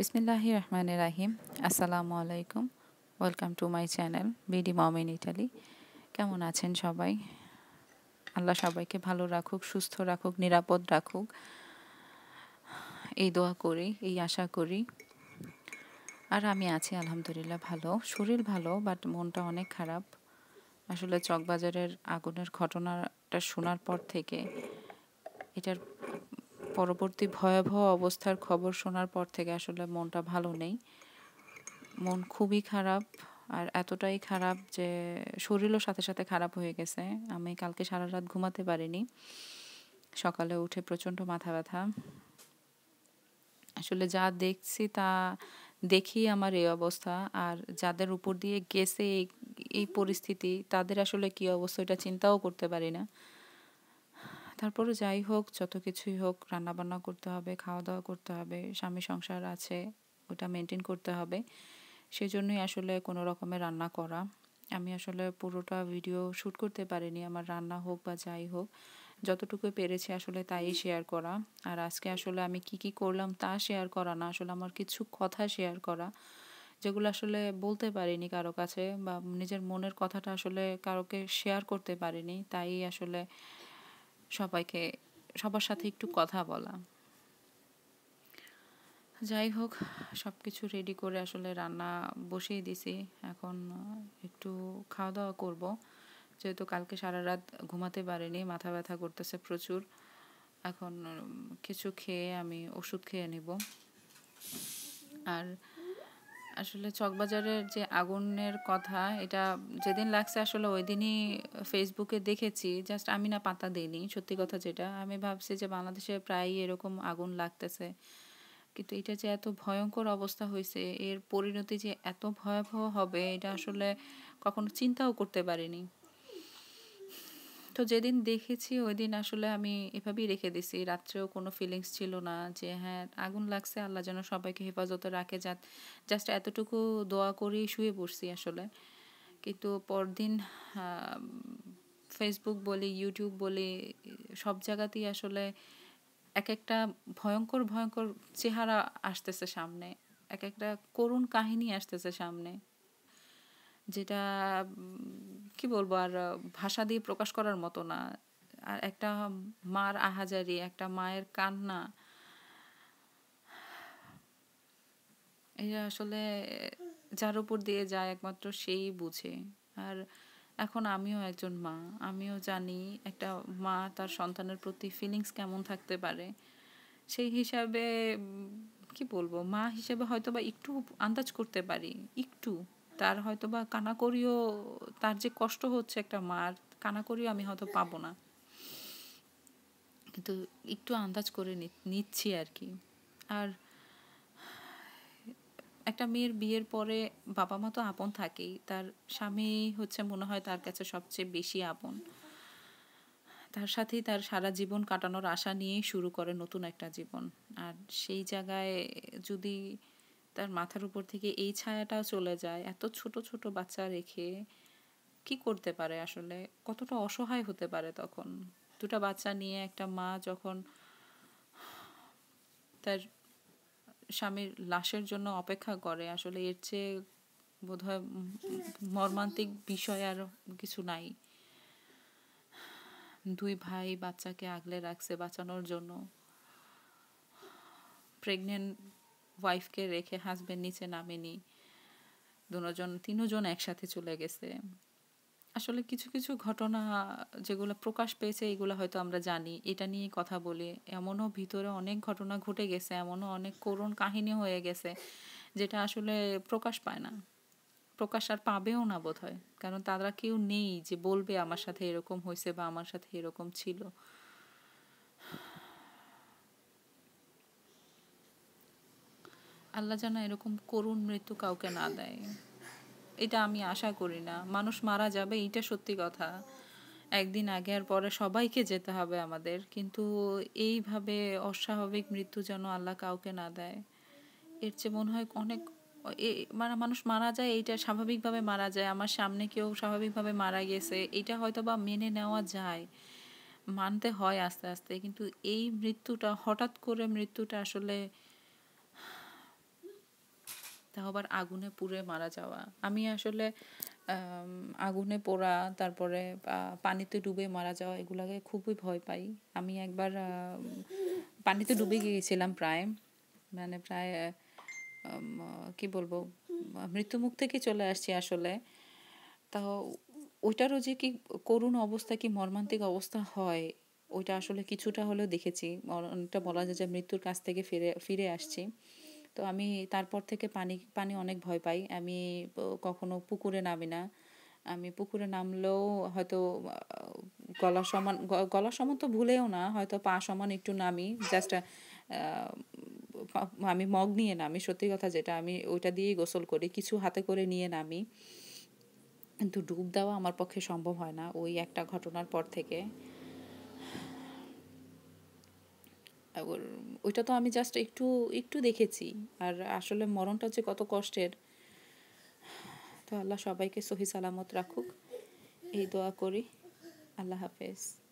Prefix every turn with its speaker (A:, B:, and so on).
A: বিসমিল্লাহ রহমান রাহিম আসসালামু আলাইকুম welcome to my channel BD mom in Italy কেমন আছেন সবাই আল্লাহ সবাইকে ভালো রাখুক সুস্থ রাখুক নিরাপদ রাখুক এই দোয়া করি এই আশা করি আর আমি আছি আলহামদুলিল্লাহ ভালো শরীর ভালো বাট মনটা অনেক খারাপ আসলে চকবাজারের আগুনের ঘটনাটা শোনার পর থেকে এটার পরবর্তী ভয়াবহ অবস্থার খবর শোনার পর থেকে আসলে মনটা ভালো নেই মন খুবই খারাপ আর এতটাই খারাপ যে শরীরও সাথে সাথে খারাপ হয়ে গেছে আমি কালকে সারা রাত ঘুমাতে পারিনি সকালে উঠে প্রচণ্ড মাথা ব্যথা আসলে যা দেখছি তা দেখি আমার এই অবস্থা আর যাদের উপর দিয়ে গেছে এই পরিস্থিতি তাদের আসলে কি অবস্থা এটা চিন্তাও করতে পারি না তারপরে যাই হোক যত কিছুই হোক রান্নাবান্না করতে হবে খাওয়া দাওয়া করতে হবে স্বামী সংসার আছে ওটা মেনটেন করতে হবে সেজন্যই আসলে কোনো রকমের রান্না করা আমি আসলে পুরোটা ভিডিও শ্যুট করতে পারিনি আমার রান্না হোক বা যাই হোক যতটুকু পেরেছি আসলে তাই শেয়ার করা আর আজকে আসলে আমি কি কি করলাম তা শেয়ার করা না আসলে আমার কিছু কথা শেয়ার করা যেগুলো আসলে বলতে পারিনি কারো কাছে বা নিজের মনের কথাটা আসলে কারোকে শেয়ার করতে পারিনি তাই আসলে সবাইকে সবার সাথে একটু কথা বলা যাই হোক সব কিছু রেডি করে আসলে রান্না বসিয়ে দিছি এখন একটু খাওয়া দাওয়া করবো যেহেতু কালকে সারা রাত ঘুমাতে পারিনি মাথা ব্যথা করতেছে প্রচুর এখন কিছু খেয়ে আমি ওষুধ খেয়ে নেব আর আসলে চকবাজারের যে আগুনের কথা এটা যেদিন লাগছে আসলে ওই দিনই ফেসবুকে দেখেছি জাস্ট আমি না পাতা দিইনি সত্যি কথা যেটা আমি ভাবছি যে বাংলাদেশে প্রায়ই এরকম আগুন লাগতেছে কিন্তু এটা যে এত ভয়ঙ্কর অবস্থা হয়েছে এর পরিণতি যে এত ভয়াবহ হবে এটা আসলে কখনো চিন্তাও করতে পারিনি তো যেদিন দেখেছি ওই দিন আসলে আমি এভাবেই রেখে দিছি রাত্রেও কোনো ফিলিংস ছিল না যে হ্যাঁ আগুন লাগছে আল্লাহ যেন সবাইকে হেফাজতে রাখে যা জাস্ট এতটুকু দোয়া করেই শুয়ে পড়ছি আসলে কিন্তু পরদিন ফেসবুক বলি ইউটিউব বলি সব জায়গাতেই আসলে এক একটা ভয়ঙ্কর ভয়ঙ্কর চেহারা আসতেছে সামনে এক একটা করুণ কাহিনী আসতেছে সামনে যেটা কি বলবো আর ভাষা দিয়ে প্রকাশ করার মতো না আর একটা মার আহাজারি একটা মায়ের কান্না এটা আসলে যার উপর দিয়ে যায় একমাত্র সেই বুঝে আর এখন আমিও একজন মা আমিও জানি একটা মা তার সন্তানের প্রতি ফিলিংস কেমন থাকতে পারে সেই হিসাবে কি বলবো মা হিসেবে হয়তো বা একটু আন্দাজ করতে পারি একটু তার হয়তো বা কানাকড়িও তার যে কষ্ট হচ্ছে একটা মার কানাকড়িও আমি হয়তো পাবো না কিন্তু একটু আন্দাজ করে নিচ্ছি আর কি আর একটা মেয়ের বিয়ের পরে বাবা মা তো আপন থাকেই তার স্বামী হচ্ছে মনে হয় তার কাছে সবচেয়ে বেশি আপন তার সাথেই তার সারা জীবন কাটানোর আশা নিয়েই শুরু করে নতুন একটা জীবন আর সেই জায়গায় যদি তার মাথার উপর থেকে এই ছায়াটাও চলে যায় এত ছোট ছোট বাচ্চা রেখে কি করতে পারে আসলে কতটা অসহায় হতে পারে তখন দুটা বাচ্চা নিয়ে একটা মা যখন তার স্বামীর লাশের জন্য অপেক্ষা করে আসলে এর চেয়ে বোধহয় মর্মান্তিক বিষয় আর কিছু নাই দুই ভাই বাচ্চাকে আগলে রাখছে বাঁচানোর জন্য প্রেগনেন্ট ওয়াইফকে রেখে হাজব্যান্ড নিচে নামেনি দুজন তিনজন একসাথে চলে গেছে আসলে কিছু কিছু ঘটনা যেগুলো প্রকাশ পেয়েছে এগুলো হয়তো আমরা জানি এটা নিয়ে কথা বলি এমনও ভিতরে অনেক ঘটনা ঘটে গেছে এমনও অনেক করুণ কাহিনী হয়ে গেছে যেটা আসলে প্রকাশ পায় না প্রকাশ আর পাবেও না বোধ হয় কারণ তারা কেউ নেই যে বলবে আমার সাথে এরকম হয়েছে বা আমার সাথে এরকম ছিল আল্লাহ যেন এরকম করুণ মৃত্যু কাউকে না দেয় এটা আমি আশা করি না মানুষ মারা যাবে এইটা সত্যি কথা একদিন আগে আর পরে সবাইকে যেতে হবে আমাদের কিন্তু এইভাবে অস্বাভাবিক মৃত্যু যেন আল্লাহ কাউকে না দেয় এর চেয়ে মনে হয় অনেক মানে মানুষ মারা যায় এইটা স্বাভাবিকভাবে মারা যায় আমার সামনে কেউ স্বাভাবিকভাবে মারা গেছে এটা হয়তো বা মেনে নেওয়া যায় মানতে হয় আস্তে আস্তে কিন্তু এই মৃত্যুটা হঠাৎ করে মৃত্যুটা আসলে তাও আবার আগুনে পুড়ে মারা যাওয়া আমি আসলে আগুনে পোড়া তারপরে পানিতে ডুবে মারা যাওয়া এগুলাকে খুবই ভয় পাই আমি একবার পানিতে ডুবে গিয়েছিলাম প্রায় মানে প্রায় কি বলবো মৃত্যুমুখ থেকে চলে আসছি আসলে তা ওইটারও যে কি করুণ অবস্থা কি মর্মান্তিক অবস্থা হয় ওইটা আসলে কিছুটা হলেও দেখেছি অনেকটা বলা যায় যে মৃত্যুর কাছ থেকে ফিরে ফিরে আসছি তো আমি তারপর থেকে পানি পানি অনেক ভয় পাই আমি কখনো পুকুরে নামি না আমি পুকুরে নামলেও হয়তো গলা সমান গলা সমান তো ভুলেও না হয়তো পা সমান একটু নামি জাস্ট আমি মগ নিয়ে নামি সত্যি কথা যেটা আমি ওইটা দিয়েই গোসল করি কিছু হাতে করে নিয়ে নামি কিন্তু ডুব দেওয়া আমার পক্ষে সম্ভব হয় না ওই একটা ঘটনার পর থেকে ওইটা তো আমি জাস্ট একটু একটু দেখেছি আর আসলে মরণটা হচ্ছে কত কষ্টের তো আল্লাহ সবাইকে সহি সালামত রাখুক এই দোয়া করি আল্লাহ হাফেজ